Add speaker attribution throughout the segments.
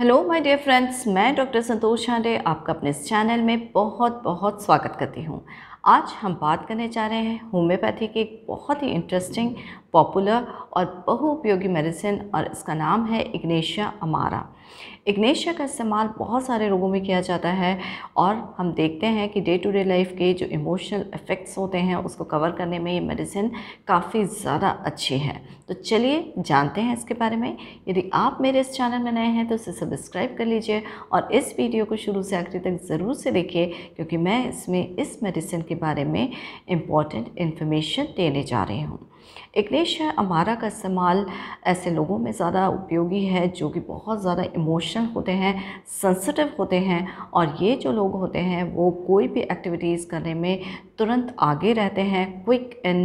Speaker 1: hello my dear friends मैं doctor Santosh Shande आपका अपने इस चैनल में बहुत बहुत स्वागत करती हूँ आज हम बात करने जा रहे हैं होम्योपैथी की एक बहुत ही इंटरेस्टिंग पॉपुलर और बहुउपयोगी मेडिसिन और इसका नाम है इग्नेशिया अमारा इग्नेशिया का इस्तेमाल बहुत सारे रोगों में किया जाता है और हम देखते हैं कि डे टू डे लाइफ के जो इमोशनल इफ़ेक्ट्स होते हैं उसको कवर करने में ये मेडिसिन काफ़ी ज़्यादा अच्छी है तो चलिए जानते हैं इसके बारे में यदि आप मेरे इस चैनल में नए हैं तो इसे सब्सक्राइब कर लीजिए और इस वीडियो को शुरू से आखिरी तक ज़रूर से देखिए क्योंकि मैं इसमें इस मेडिसिन के बारे में इम्पॉर्टेंट इन्फॉर्मेशन देने जा रही हूँ इग्नेश अमारा का इस्तेमाल ऐसे लोगों में ज़्यादा उपयोगी है जो कि बहुत ज़्यादा इमोशनल होते हैं सेंसिटिव होते हैं और ये जो लोग होते हैं वो कोई भी एक्टिविटीज़ करने में तुरंत आगे रहते हैं क्विक इन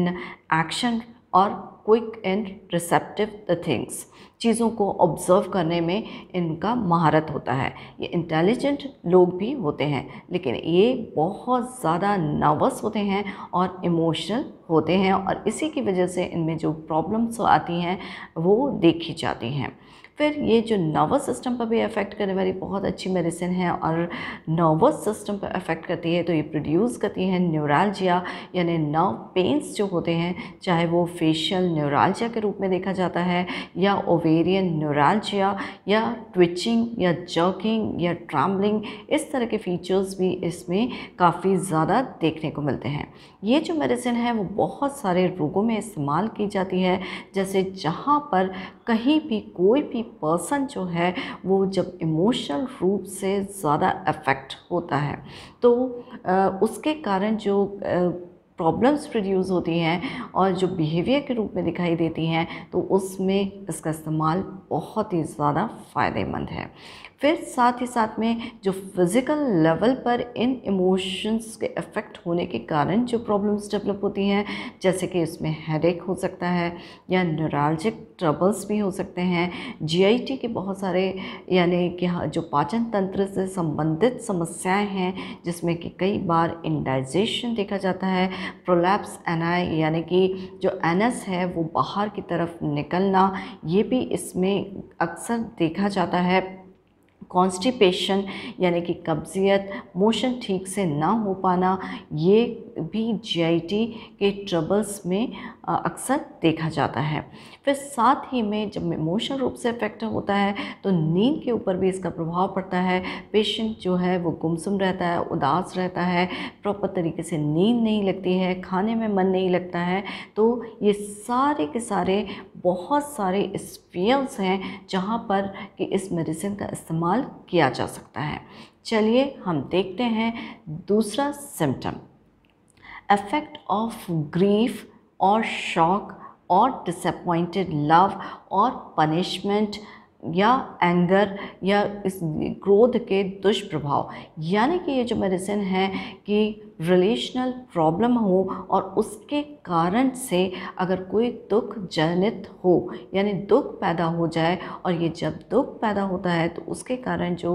Speaker 1: एक्शन और quick and receptive the things चीज़ों को ऑब्ज़र्व करने में इनका महारत होता है ये इंटेलिजेंट लोग भी होते हैं लेकिन ये बहुत ज़्यादा नर्वस होते हैं और इमोशनल होते हैं और इसी की वजह से इनमें जो प्रॉब्लम्स आती हैं वो देखी जाती हैं फिर ये जो नर्वस सिस्टम पर भी अफेक्ट करने वाली बहुत अच्छी मेडिसिन है और नर्वस सिस्टम पर अफेक्ट करती है तो ये प्रोड्यूस करती है न्यूरालजिया यानी नर्व पेंस जो होते हैं चाहे वो फेशियल न्यूरालजिया के रूप में देखा जाता है या ओवेरियन न्यूरालजिया या ट्विचिंग या जर्किंग या ट्रामलिंग इस तरह के फीचर्स भी इसमें काफ़ी ज़्यादा देखने को मिलते हैं ये जो मेडिसिन है वो बहुत सारे रोगों में इस्तेमाल की जाती है जैसे जहाँ पर कहीं भी कोई भी पर्सन जो है वो जब इमोशनल रूप से ज़्यादा अफेक्ट होता है तो उसके कारण जो प्रॉब्लम्स प्रोड्यूस होती हैं और जो बिहेवियर के रूप में दिखाई देती हैं तो उसमें इसका इस्तेमाल बहुत ही ज़्यादा फ़ायदेमंद है फिर साथ ही साथ में जो फिज़िकल लेवल पर इन इमोशंस के इफ़ेक्ट होने के कारण जो प्रॉब्लम्स डेवलप होती हैं जैसे कि इसमें हेडेक हो सकता है या नरालजिक ट्रबल्स भी हो सकते हैं जीआईटी के बहुत सारे यानी कि हाँ, जो पाचन तंत्र से संबंधित समस्याएं हैं जिसमें कि कई बार इंडाइजेशन देखा जाता है प्रोलैप्स एनाय यानी कि जो एनस है वो बाहर की तरफ निकलना ये भी इसमें अक्सर देखा जाता है कॉन्स्टिपेशन यानी कि कब्ज़ियत मोशन ठीक से ना हो पाना ये भी जी के ट्रबल्स में अक्सर देखा जाता है फिर साथ ही में जब इमोशनल रूप से इफेक्ट होता है तो नींद के ऊपर भी इसका प्रभाव पड़ता है पेशेंट जो है वो गुमसुम रहता है उदास रहता है प्रॉपर तरीके से नींद नहीं लगती है खाने में मन नहीं लगता है तो ये सारे के सारे बहुत सारे स्पियर्स हैं जहाँ पर कि इस मेडिसिन का इस्तेमाल किया जा सकता है चलिए हम देखते हैं दूसरा symptom effect of grief or shock or disappointed love or punishment या एंगर या इस क्रोध के दुष्प्रभाव यानी कि ये जो मेडिसिन है कि रिलेशनल प्रॉब्लम हो और उसके कारण से अगर कोई दुख जनित हो यानी दुख पैदा हो जाए और ये जब दुख पैदा होता है तो उसके कारण जो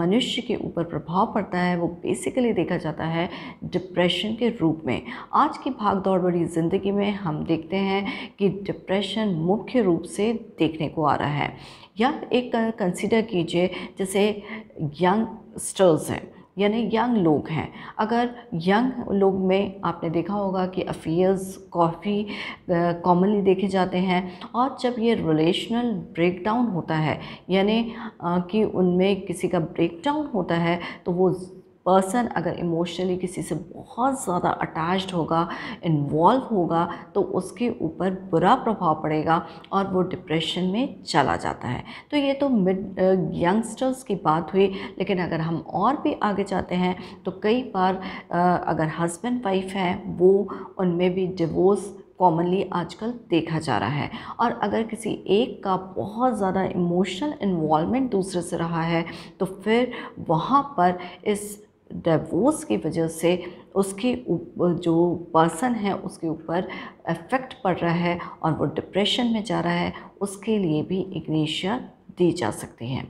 Speaker 1: मनुष्य के ऊपर प्रभाव पड़ता है वो बेसिकली देखा जाता है डिप्रेशन के रूप में आज की भाग दौड़ बड़ी ज़िंदगी में हम देखते हैं कि डिप्रेशन मुख्य रूप से देखने को आ रहा है या एक कंसिडर कीजिए जैसे यंगस्टर्स हैं यानी यंग लोग हैं अगर यंग लोग में आपने देखा होगा कि अफेयर्स काफ़ी कॉमनली देखे जाते हैं और जब ये रिलेशनल ब्रेकडाउन होता है यानी कि उनमें किसी का ब्रेकडाउन होता है तो वो पर्सन अगर इमोशनली किसी से बहुत ज़्यादा अटैच्ड होगा इन्वॉल्व होगा तो उसके ऊपर बुरा प्रभाव पड़ेगा और वो डिप्रेशन में चला जाता है तो ये तो मिड यंगस्टर्स की बात हुई लेकिन अगर हम और भी आगे जाते हैं तो कई बार अगर हस्बैंड वाइफ है वो उनमें भी डिवोर्स कॉमनली आजकल देखा जा रहा है और अगर किसी एक का बहुत ज़्यादा इमोशनल इन्वॉलमेंट दूसरे से रहा है तो फिर वहाँ पर इस डिवोर्स की वजह से उसकी जो पर्सन है उसके ऊपर इफ़ेक्ट पड़ रहा है और वो डिप्रेशन में जा रहा है उसके लिए भी इग्नेशिया दी जा सकती हैं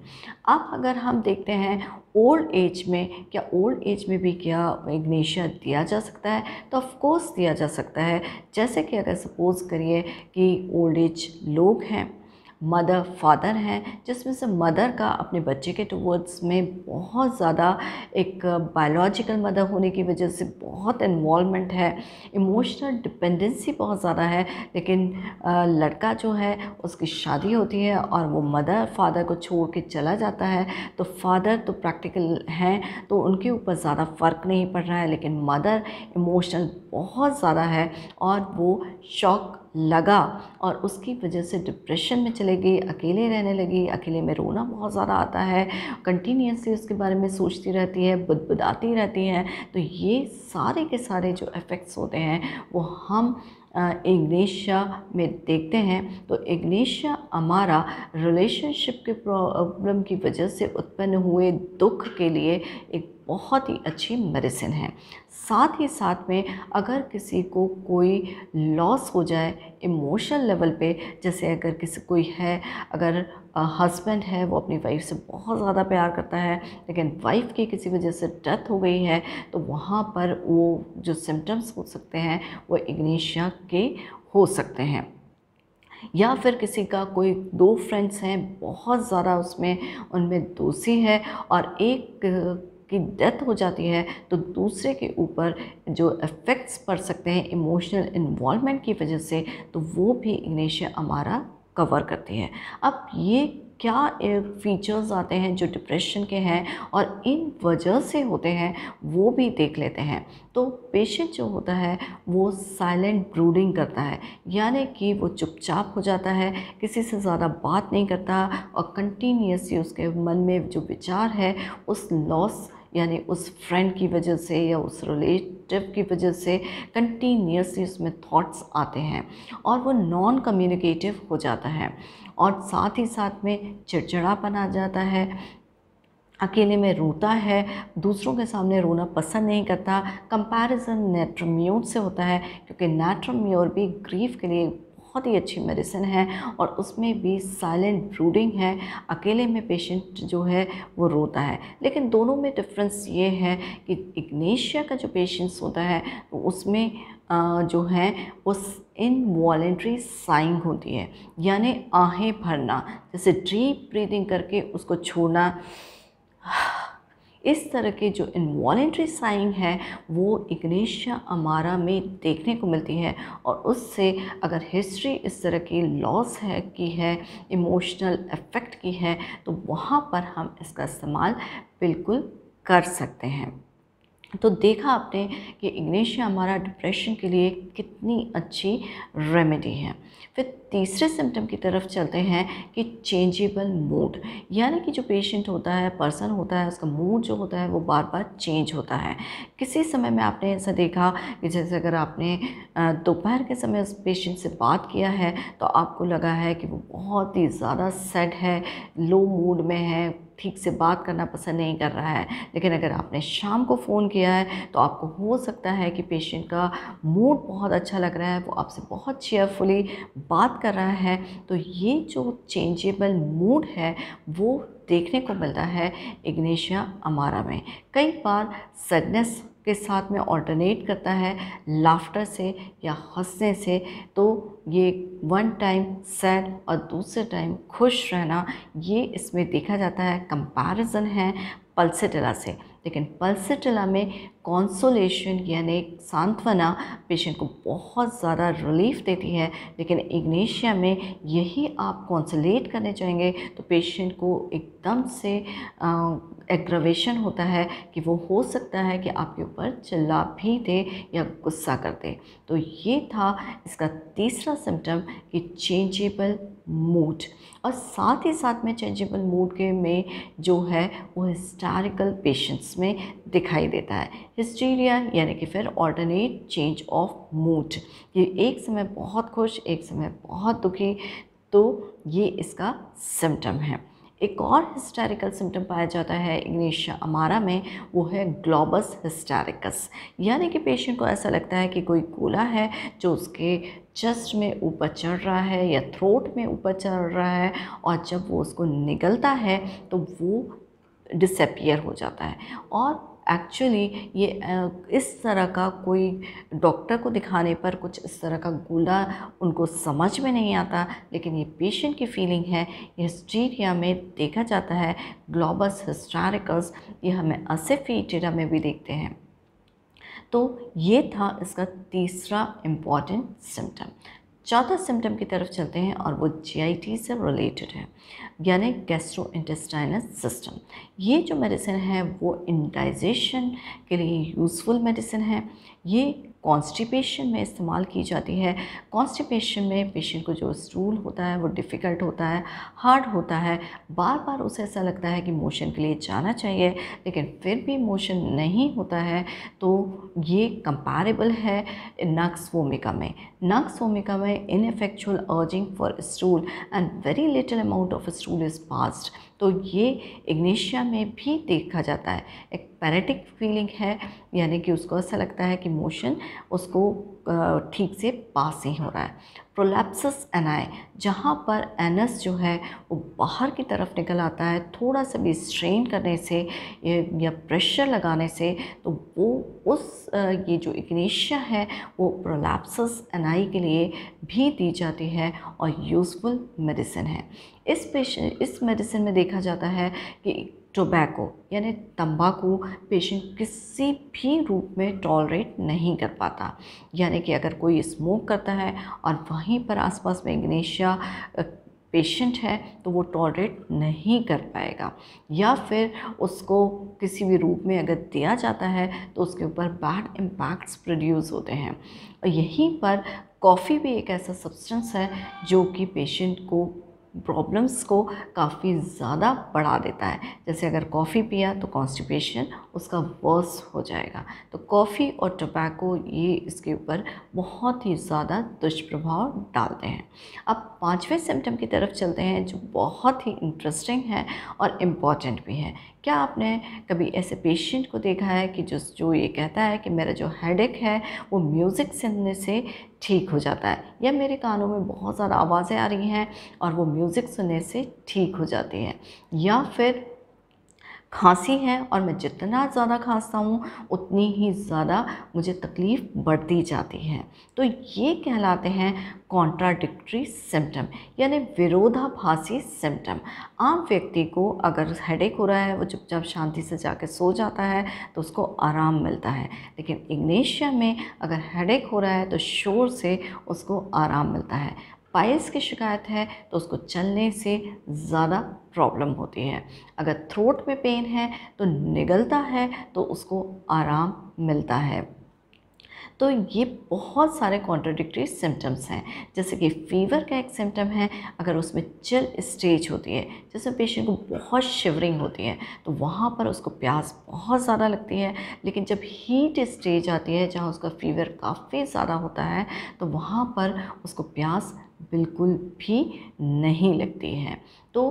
Speaker 1: अब अगर हम देखते हैं ओल्ड एज में क्या ओल्ड एज में भी क्या इग्नेशिया दिया जा सकता है तो ऑफ़ दिया जा सकता है जैसे कि अगर सपोज़ करिए कि ओल्ड एज लोग हैं मदर फादर हैं जिसमें से मदर का अपने बच्चे के टूवर्ड्स में बहुत ज़्यादा एक बायोलॉजिकल मदर होने की वजह से बहुत इन्वॉलमेंट है इमोशनल डिपेंडेंसी बहुत ज़्यादा है लेकिन लड़का जो है उसकी शादी होती है और वो मदर फादर को छोड़ के चला जाता है तो फादर तो प्रैक्टिकल हैं तो उनके ऊपर ज़्यादा फ़र्क नहीं पड़ रहा है लेकिन मदर इमोशनल बहुत ज़्यादा है और वो शौक लगा और उसकी वजह से डिप्रेशन में चले गई अकेले रहने लगी अकेले में रोना बहुत ज़्यादा आता है कंटिन्यूसली उसके बारे में सोचती रहती है बुदबुदाती रहती हैं तो ये सारे के सारे जो इफ़ेक्ट्स होते हैं वो हम इग्नेशिया में देखते हैं तो इग्नेशिया हमारा रिलेशनशिप के प्रॉब्लम की वजह से उत्पन्न हुए दुख के लिए एक बहुत ही अच्छी मेडिसिन है साथ ही साथ में अगर किसी को कोई लॉस हो जाए इमोशनल लेवल पे जैसे अगर किसी कोई है अगर हस्बैंड है वो अपनी वाइफ से बहुत ज़्यादा प्यार करता है लेकिन वाइफ की किसी वजह से डेथ हो गई है तो वहाँ पर वो जो सिम्टम्स हो सकते हैं वो इग्निशिया के हो सकते हैं या फिर किसी का कोई दो फ्रेंड्स हैं बहुत ज़्यादा उसमें उनमें दोषी है और एक की डेथ हो जाती है तो दूसरे के ऊपर जो इफ़ेक्ट्स पड़ सकते हैं इमोशनल इन्वॉलमेंट की वजह से तो वो भी इग्नेशिया हमारा कवर करती है अब ये क्या फीचर्स आते हैं जो डिप्रेशन के हैं और इन वजह से होते हैं वो भी देख लेते हैं तो पेशेंट जो होता है वो साइलेंट ब्रूडिंग करता है यानी कि वो चुपचाप हो जाता है किसी से ज़्यादा बात नहीं करता और कंटिन्यूसली उसके मन में जो विचार है उस लॉस यानी उस फ्रेंड की वजह से या उस रिलेटिव की वजह से कंटिन्यूसली उसमें थॉट्स आते हैं और वो नॉन कम्युनिकेटिव हो जाता है और साथ ही साथ में चिड़चिड़ापन आ जाता है अकेले में रोता है दूसरों के सामने रोना पसंद नहीं करता कंपैरिजन नेट्रम्यूर से होता है क्योंकि नेट्रम्योर भी ग्रीफ के लिए बहुत ही अच्छी मेडिसिन है और उसमें भी साइलेंट ब्रूडिंग है अकेले में पेशेंट जो है वो रोता है लेकिन दोनों में डिफरेंस ये है कि इग्नेशिया का जो पेशेंट्स होता है तो उसमें जो है वो वॉलेंट्री साइंग होती है यानी आहें भरना जैसे डीप ब्रीदिंग करके उसको छोड़ना इस तरह के जो इन्वॉलेंट्री साइन है वो इग्नेशिया अमारा में देखने को मिलती है और उससे अगर हिस्ट्री इस तरह की लॉस है की है इमोशनल इफ़ेक्ट की है तो वहाँ पर हम इसका इस्तेमाल बिल्कुल कर सकते हैं तो देखा आपने कि इग्नेशिया हमारा डिप्रेशन के लिए कितनी अच्छी रेमेडी है फिर तीसरे सिम्टम की तरफ चलते हैं कि चेंजेबल मूड यानी कि जो पेशेंट होता है पर्सन होता है उसका मूड जो होता है वो बार बार चेंज होता है किसी समय में आपने ऐसा देखा कि जैसे अगर आपने दोपहर के समय उस पेशेंट से बात किया है तो आपको लगा है कि वो बहुत ही ज़्यादा सेट है लो मूड में है ठीक से बात करना पसंद नहीं कर रहा है लेकिन अगर आपने शाम को फ़ोन किया है तो आपको हो सकता है कि पेशेंट का मूड बहुत अच्छा लग रहा है वो आपसे बहुत चेयरफुली बात कर रहा है तो ये जो चेंजेबल मूड है वो देखने को मिलता है इग्नेशिया अमारा में कई बार सडनेस के साथ में ऑल्टरनेट करता है लाफ्टर से या हंसने से तो ये वन टाइम सैड और दूसरे टाइम खुश रहना ये इसमें देखा जाता है कंपैरिजन है पल्सेटेला से लेकिन पल्सेटेला में कॉन्सोलेशन यानी सांत्वना पेशेंट को बहुत ज़्यादा रिलीफ देती है लेकिन इग्नेशिया में यही आप कॉन्सोलेट करने जाएंगे तो पेशेंट को एकदम से एग्रवेशन होता है कि वो हो सकता है कि आपके ऊपर चिल्ला भी दे या गुस्सा कर दे तो ये था इसका तीसरा सिम्टम कि चेंजेबल मूड और साथ ही साथ में चेंजेबल मूड के में जो है वो हिस्टारिकल पेशेंट्स में दिखाई देता है हिस्टीरिया यानी कि फिर ऑल्टरनेट चेंज ऑफ मूड ये एक समय बहुत खुश एक समय बहुत दुखी तो ये इसका सिम्टम है एक और हिस्टेरिकल सिम्टम पाया जाता है इग्निशिया अमारा में वो है ग्लोबस हिस्टेरिकस यानी कि पेशेंट को ऐसा लगता है कि कोई गोला है जो उसके चेस्ट में ऊपर चढ़ रहा है या थ्रोट में ऊपर चढ़ रहा है और जब वो उसको निगलता है तो वो डिसपियर हो जाता है और एक्चुअली ये इस तरह का कोई डॉक्टर को दिखाने पर कुछ इस तरह का गोला उनको समझ में नहीं आता लेकिन ये पेशेंट की फीलिंग है ये हिस्टीरिया में देखा जाता है ग्लोबस हिस्टारिकल्स ये हमें असिफीटेरा में भी देखते हैं तो ये था इसका तीसरा इम्पॉर्टेंट सिम्टम चौथा सिम्टम की तरफ चलते हैं और वो जी से रिलेटेड है यानी गैस्ट्रो इंटेस्टाइनल सिस्टम ये जो मेडिसिन है वो इंडाइजेशन के लिए यूज़फुल मेडिसिन है ये कॉन्स्टिपेशन में इस्तेमाल की जाती है कॉन्स्टिपेशन में पेशेंट को जो स्टूल होता है वो डिफ़िकल्ट होता है हार्ड होता है बार बार उसे ऐसा लगता है कि मोशन के लिए जाना चाहिए लेकिन फिर भी मोशन नहीं होता है तो ये कंपैरेबल है नक्स वोमिका में नक्स वोमिका में ineffectual urging for stool and very little amount of stool is passed तो ये इग्निशिया में भी देखा जाता है एक पैरेटिक फीलिंग है यानी कि उसको ऐसा लगता है कि मोशन उसको ठीक से पास नहीं हो रहा है एन आई जहाँ पर एनस जो है वो बाहर की तरफ निकल आता है थोड़ा सा भी स्ट्रेन करने से या प्रेशर लगाने से तो वो उस ये जो इग्नेशिया है वो एन आई के लिए भी दी जाती है और यूज़फुल मेडिसिन है इस पेशेंट इस मेडिसिन में देखा जाता है कि टोबैको यानी तंबाकू पेशेंट किसी भी रूप में टॉलरेट नहीं कर पाता यानी कि अगर कोई स्मोक करता है और वहीं पर आसपास में इग्नेशिया पेशेंट है तो वो टॉलरेट नहीं कर पाएगा या फिर उसको किसी भी रूप में अगर दिया जाता है तो उसके ऊपर बैड इम्पैक्ट्स प्रोड्यूस होते हैं और यहीं पर कॉफ़ी भी एक ऐसा सब्सटेंस है जो कि पेशेंट को प्रॉब्लम्स को काफ़ी ज़्यादा बढ़ा देता है जैसे अगर कॉफ़ी पिया तो कॉन्स्टिपेशन उसका वर्स हो जाएगा तो कॉफ़ी और टोबैको ये इसके ऊपर बहुत ही ज़्यादा दुष्प्रभाव डालते हैं अब पाँचवें सिम्टम की तरफ चलते हैं जो बहुत ही इंटरेस्टिंग है और इम्पॉर्टेंट भी है क्या आपने कभी ऐसे पेशेंट को देखा है कि जो जो ये कहता है कि मेरा जो हेडेक है वो म्यूज़िक सुनने से ठीक हो जाता है या मेरे कानों में बहुत ज़्यादा आवाज़ें आ रही हैं और वो म्यूज़िक सुनने से ठीक हो जाती हैं या फिर खांसी है और मैं जितना ज़्यादा खांसता हूँ उतनी ही ज़्यादा मुझे तकलीफ़ बढ़ती जाती है तो ये कहलाते हैं कॉन्ट्राडिक्ट्री सिम्टम यानी विरोधाभासी सिम्टम आम व्यक्ति को अगर हेडेक हो रहा है वो चुपचाप शांति से जाके सो जाता है तो उसको आराम मिलता है लेकिन इग्नेशिया में अगर हेडेक हो रहा है तो शोर से उसको आराम मिलता है पायस की शिकायत है तो उसको चलने से ज़्यादा प्रॉब्लम होती है अगर थ्रोट में पेन है तो निगलता है तो उसको आराम मिलता है तो ये बहुत सारे कॉन्ट्राडिक्टी सिम्टम्स हैं जैसे कि फीवर का एक सिम्टम है अगर उसमें चिल स्टेज होती है जैसे पेशेंट को बहुत शिवरिंग होती है तो वहाँ पर उसको प्यास बहुत ज़्यादा लगती है लेकिन जब हीट स्टेज आती है जहाँ उसका फीवर काफ़ी ज़्यादा होता है तो वहाँ पर उसको प्यास बिल्कुल भी नहीं लगती है तो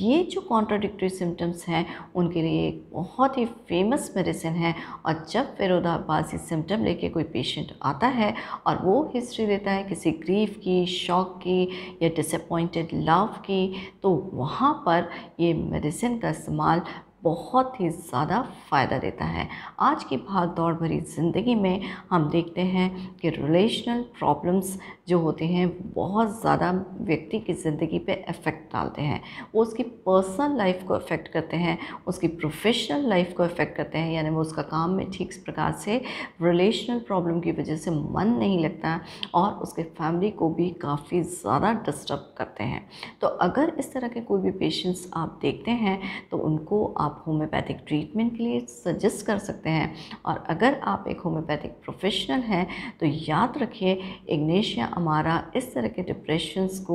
Speaker 1: ये जो कॉन्ट्राडिक्टरी सिम्टम्स हैं उनके लिए एक बहुत ही फेमस मेडिसिन है और जब फिरोदाबाजी सिम्टम लेके कोई पेशेंट आता है और वो हिस्ट्री देता है किसी ग्रीफ की शॉक की या डिसअपॉइंटेड लव की तो वहाँ पर ये मेडिसिन का इस्तेमाल बहुत ही ज़्यादा फ़ायदा देता है आज की भाग दौड़ भरी ज़िंदगी में हम देखते हैं कि रिलेशनल प्रॉब्लम्स जो होते हैं बहुत ज़्यादा व्यक्ति की ज़िंदगी पे इफ़ेक्ट डालते हैं वो उसकी पर्सनल लाइफ को इफ़ेक्ट करते हैं उसकी प्रोफेशनल लाइफ को इफ़ेक्ट करते हैं यानी वो उसका काम में ठीक प्रकार से रिलेशनल प्रॉब्लम की वजह से मन नहीं लगता और उसके फैमिली को भी काफ़ी ज़्यादा डिस्टर्ब करते हैं तो अगर इस तरह के कोई भी पेशेंट्स आप देखते हैं तो उनको आप होम्योपैथिक ट्रीटमेंट के लिए सजेस्ट कर सकते हैं और अगर आप एक होम्योपैथिक प्रोफेशनल हैं तो याद रखिए इग्नेशिया हमारा इस तरह के डिप्रेशंस को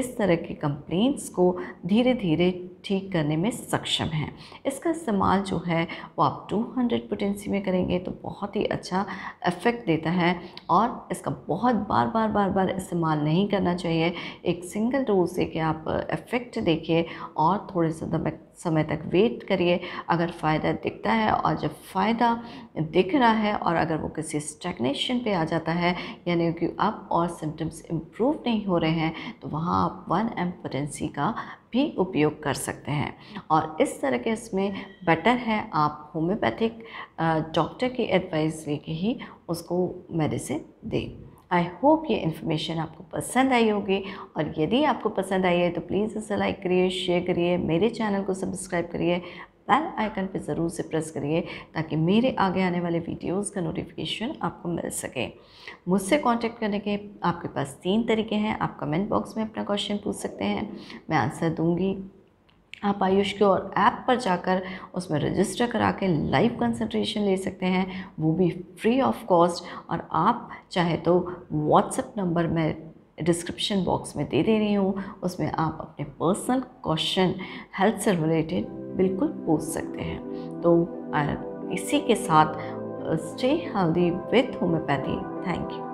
Speaker 1: इस तरह के कंप्लेंट्स को धीरे धीरे ठीक करने में सक्षम है इसका इस्तेमाल जो है वो आप 200 पोटेंसी में करेंगे तो बहुत ही अच्छा इफ़ेक्ट देता है और इसका बहुत बार बार बार बार इस्तेमाल नहीं करना चाहिए एक सिंगल डोज से कि आप इफ़ेक्ट देखिए और थोड़े से दम समय तक वेट करिए अगर फ़ायदा दिखता है और जब फ़ायदा दिख रहा है और अगर वो किसी स्टेगनेशन पे आ जाता है यानी कि अब और सिम्टम्स इम्प्रूव नहीं हो रहे हैं तो वहाँ आप वन एम पोटेंसी का भी उपयोग कर सकते हैं और इस तरह के इसमें बेटर है आप होम्योपैथिक डॉक्टर की एडवाइस लेके ही उसको मेडिसिन दें आई होप ये इन्फॉर्मेशन आपको पसंद आई होगी और यदि आपको पसंद आई है तो प्लीज़ इसे लाइक करिए शेयर करिए मेरे चैनल को सब्सक्राइब करिए बेल आइकन पर ज़रूर से प्रेस करिए ताकि मेरे आगे आने वाले वीडियोस का नोटिफिकेशन आपको मिल सके मुझसे कांटेक्ट करने के आपके पास तीन तरीके हैं आप कमेंट बॉक्स में अपना क्वेश्चन पूछ सकते हैं मैं आंसर दूंगी आप आयुष के और ऐप पर जाकर उसमें रजिस्टर करा के लाइव कंसल्ट्रेशन ले सकते हैं वो भी फ्री ऑफ कॉस्ट और आप चाहे तो व्हाट्सएप नंबर में डिस्क्रिप्शन बॉक्स में दे दे रही हूँ उसमें आप अपने पर्सनल क्वेश्चन हेल्थ से रिलेटेड बिल्कुल पूछ सकते हैं तो इसी के साथ stay healthy with homeopathy thank you